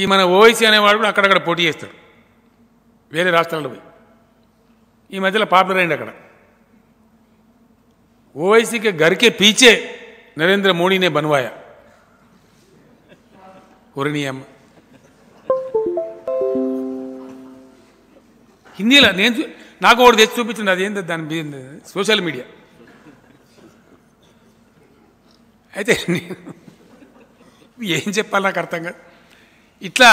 ఈ మన ఓవైసీ అనేవాడు కూడా అక్కడక్కడ పోటీ చేస్తాడు వేరే రాష్ట్రాల్లో పోయి ఈ మధ్యలో పాపులర్ అయింది అక్కడ ఓవైసీకి గరికే పీచే నరేంద్ర మోడీనే బన్వాయ ఉరణీయమ్మ హిందీలో నేను నాకు ఒకటి తెచ్చి అది అదేంటి దాని సోషల్ మీడియా అయితే నేను ఏం చెప్పాలి నాకు అర్థం కాదు ఇట్లా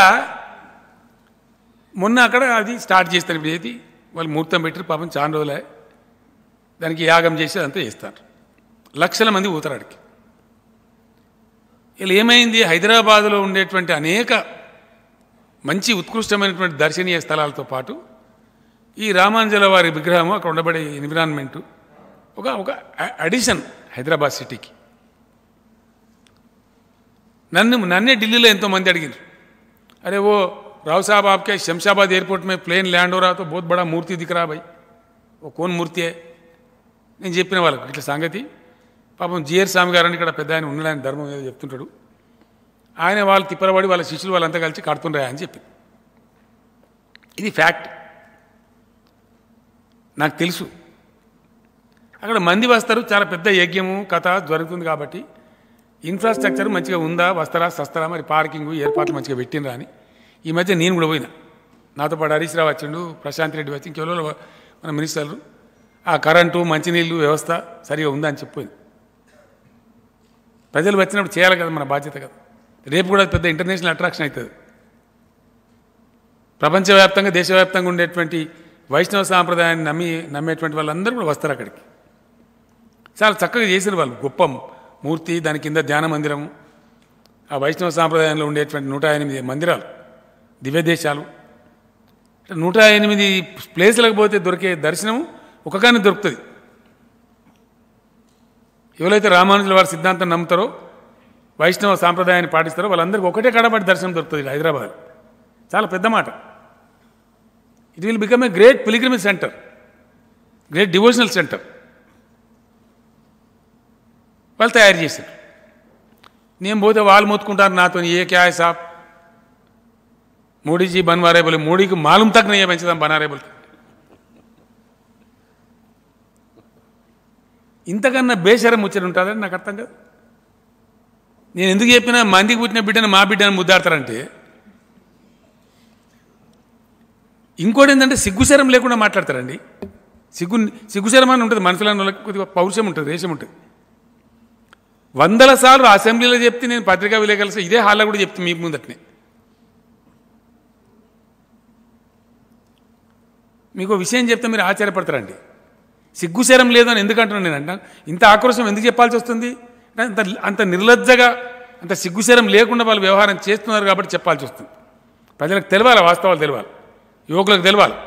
మొన్న అక్కడ అది స్టార్ట్ చేస్తారు ఇప్పుడు ఏది వాళ్ళు ముహూర్తం పెట్టి పాపం చాలా రోజులే దానికి యాగం చేసి అంతా చేస్తారు లక్షల మంది ఊతరాడికి ఇలా ఏమైంది హైదరాబాదులో ఉండేటువంటి అనేక మంచి ఉత్కృష్టమైనటువంటి దర్శనీయ స్థలాలతో పాటు ఈ రామాంజల వారి విగ్రహం అక్కడ ఉండబడే ఎన్విరాన్మెంటు ఒక ఒక అడిషన్ హైదరాబాద్ సిటీకి నన్ను నన్నే ఢిల్లీలో ఎంతోమంది అడిగారు अरे वो राव साहब आपके शमशाबाद एयरपोर्ट में प्लेन लैंड हो रहा तो बहुत बड़ा मूर्ति दिख रहा भाई वो कौन है నేను చెప్పిన వాళ్ళకి ఇట్లా సంగతి పాపం జిఆర్ స్వామి గారు అని ఇక్కడ పెద్ద ఆయన ఉన్నాడు ధర్మం ఏదో చెప్తుంటాడు ఆయన వాళ్ళు తిప్పలబడి వాళ్ళ శిష్యులు వాళ్ళంతా కలిసి కడుతుండ్రా అని చెప్పి ఇది ఫ్యాక్ట్ నాకు తెలుసు అక్కడ మంది వస్తారు చాలా పెద్ద యజ్ఞము కథ జరుగుతుంది కాబట్టి ఇన్ఫ్రాస్ట్రక్చర్ మంచిగా ఉందా వస్తారా సస్తారా మరి పార్కింగ్ ఏర్పాట్లు మంచిగా పెట్టినరా అని ఈ మధ్య నేను కూడా పోయినా నాతో పాటు హరీష్ రావు వచ్చిండు ప్రశాంత్ రెడ్డి వచ్చి ఇంకెవరో మన మినిస్టర్లు ఆ కరెంటు మంచినీళ్ళు వ్యవస్థ సరిగా ఉందా అని చెప్పిపోయింది ప్రజలు వచ్చినప్పుడు చేయాలి కదా మన బాధ్యత కదా రేపు కూడా పెద్ద ఇంటర్నేషనల్ అట్రాక్షన్ అవుతుంది ప్రపంచవ్యాప్తంగా దేశవ్యాప్తంగా ఉండేటువంటి వైష్ణవ సాంప్రదాయాన్ని నమ్మి నమ్మేటువంటి వాళ్ళందరూ కూడా వస్తారు అక్కడికి చాలా చక్కగా చేసిన వాళ్ళు గొప్ప మూర్తి దాని కింద ధ్యాన మందిరము ఆ వైష్ణవ సాంప్రదాయంలో ఉండేటువంటి నూట ఎనిమిది మందిరాలు దివ్యదేశాలు నూట ఎనిమిది ప్లేసులకు పోతే దొరికే దర్శనం ఒకగానే దొరుకుతుంది ఎవరైతే రామానుజుల వారి సిద్ధాంతం నమ్ముతారో వైష్ణవ సాంప్రదాయాన్ని పాటిస్తారో వాళ్ళందరికీ ఒకటే కడబడి దర్శనం దొరుకుతుంది హైదరాబాద్ చాలా పెద్ద మాట it will become a great pilgrimage centre great devotional centre వాళ్ళు తయారు చేశారు నేను పోతే వాళ్ళు మోత్తుకుంటారు నాతో ఏ క్యాయ్ సాబ్ మోడీజీ బన్వారేబుల్ మోడీకి మాలం తగ్గ నెయ్యి పెంచుదాం బనారేబుల్కి ఇంతకన్నా బేసరం ముచ్చట ఉంటుందని నాకు అర్థం కాదు నేను ఎందుకు చెప్పినా మందికి పుట్టిన బిడ్డను మా బిడ్డను ముద్దాడతారంటే ఇంకోటి ఏంటంటే సిగ్గుశరం లేకుండా మాట్లాడతారండి సిగ్గు సిగ్గుశరం అని ఉంటుంది మనసులో కొద్దిగా పౌరుషం ఉంటుంది దేశం ఉంటుంది వందల సార్లు అసెంబ్లీలో చెప్తే నేను పత్రికా విలేకరులు ఇదే హాల్లో కూడా చెప్తాను మీ ముందటనే మీకు విషయం చెప్తే మీరు ఆశ్చర్యపడతారండి సిగ్గుశరం లేదని ఎందుకంటున్నాను నేను అంటాను ఇంత ఆక్రోశం ఎందుకు చెప్పాల్సి వస్తుంది అంత అంత నిర్లజ్జగా అంత సిగ్గుశరం లేకుండా వాళ్ళు వ్యవహారం చేస్తున్నారు కాబట్టి చెప్పాల్సి వస్తుంది ప్రజలకు తెలియాలి వాస్తవాలు తెలవాలి యువకులకు తెలవాలి